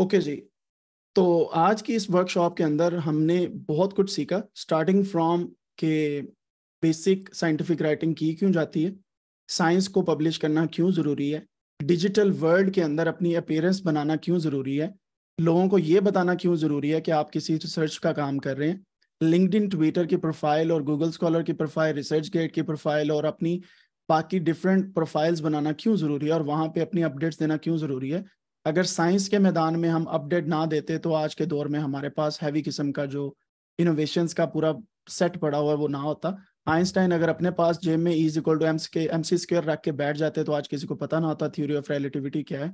okay okay जी तो आज की इस वर्कशॉप के अंदर हमने बहुत कुछ सीखा स्टार्टिंग फ्रॉम के बेसिक साइंटिफिक राइटिंग की क्यों जाती है साइंस को पब्लिश करना क्यों ज़रूरी है डिजिटल वर्ल्ड के अंदर अपनी अपेयरेंस बनाना क्यों ज़रूरी है लोगों को ये बताना क्यों ज़रूरी है कि आप किसी रिसर्च का काम कर रहे हैं लिंकड ट्विटर की प्रोफाइल और गूगल स्कॉलर की प्रोफाइल रिसर्च गेट की प्रोफाइल और अपनी बाकी डिफरेंट प्रोफाइल्स बनाना क्यों ज़रूरी है और वहाँ पे अपनी अपडेट्स देना क्यों ज़रूरी है अगर साइंस के मैदान में हम अपडेट ना देते तो आज के दौर में हमारे पास हैवी किस्म का जो इनोवेशंस का पूरा सेट पड़ा हुआ है वो ना होता आइंस्टाइन अगर अपने पास जेब में इज इक्वल टू एम के एम सी स्क्र रख के बैठ जाते तो आज किसी को पता ना होता थ्योरी ऑफ रिलेटिविटी क्या है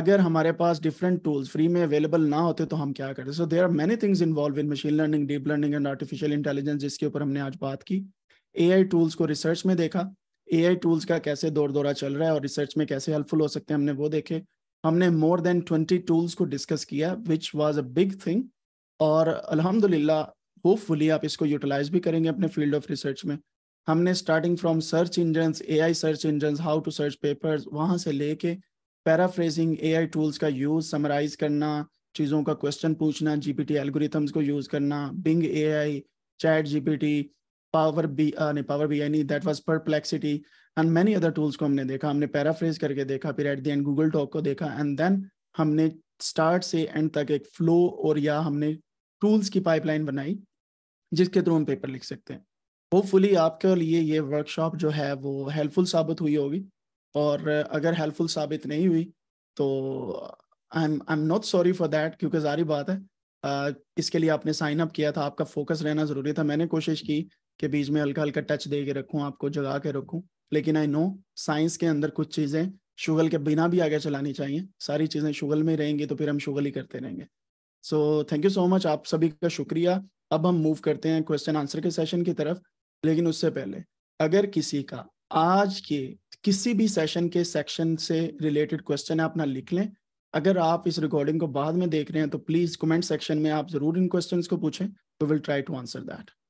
अगर हमारे पास डिफरेंट टूल्स फ्री में अवेलेबल ना होते तो हम क्या करते so there are many things involve in machine learning deep learning and artificial intelligence जिसके ऊपर हमने आज बात की ए टूल्स को रिसर्च में देखा ए टूल्स का कैसे दौर दौरा चल रहा है और रिसर्च में कैसे हेल्पफुल हो सकते हैं हमने वो देखे हमने मोर देन ट्वेंटी टूल्स को डिस्कस किया which was a big thing और अल्हम्दुलिल्लाह होपफुली आप इसको यूटिलाइज भी करेंगे अपने फील्ड ऑफ रिसर्च में हमने starting from search engine A I search engine how to search papers वहाँ से लेके पैराफ्रेजिंग ए आई टूल्स का यूज़ समराइज करना चीज़ों का क्वेश्चन पूछना जी पी टी को यूज़ करना Bing A I chat G P T power B uh, नहीं पावर बी आई नहीं that was perplexity and many other tools को हमने देखा हमने पैराफ्रेज करके देखा फिर at the and Google Talk को देखा एंड देन हमने स्टार्ट से एंड तक एक फ्लो और या हमने टूल्स की पाइपलाइन बनाई जिसके थ्रू हम पेपर लिख सकते हैं होपफुली आपके लिए ये वर्कशॉप जो है वो हेल्पफुल साबित हुई होगी और अगर हेल्पफुल साबित नहीं हुई तो I am I am not sorry for that क्योंकि जारी बात है uh, इसके लिए आपने साइन अप किया था आपका फोकस रहना ज़रूरी था मैंने कोशिश की के बीच में हल्का हल्का टच दे के रखूँ आपको जगा के रखूँ लेकिन आई नो साइंस के अंदर कुछ चीज़ें शुगल के बिना भी आगे चलानी चाहिए सारी चीज़ें शुगल में रहेंगी तो फिर हम शुगल ही करते रहेंगे so thank you so much आप सभी का शुक्रिया अब हम मूव करते हैं क्वेश्चन आंसर के सेशन की तरफ लेकिन उससे पहले अगर किसी का आज के किसी भी सेशन के सेक्शन से रिलेटेड क्वेश्चन आप ना लिख लें अगर आप इस रिकॉर्डिंग को बाद में देख रहे हैं तो प्लीज कमेंट सेक्शन में आप जरूर इन क्वेश्चंस को पूछें तो will try to answer that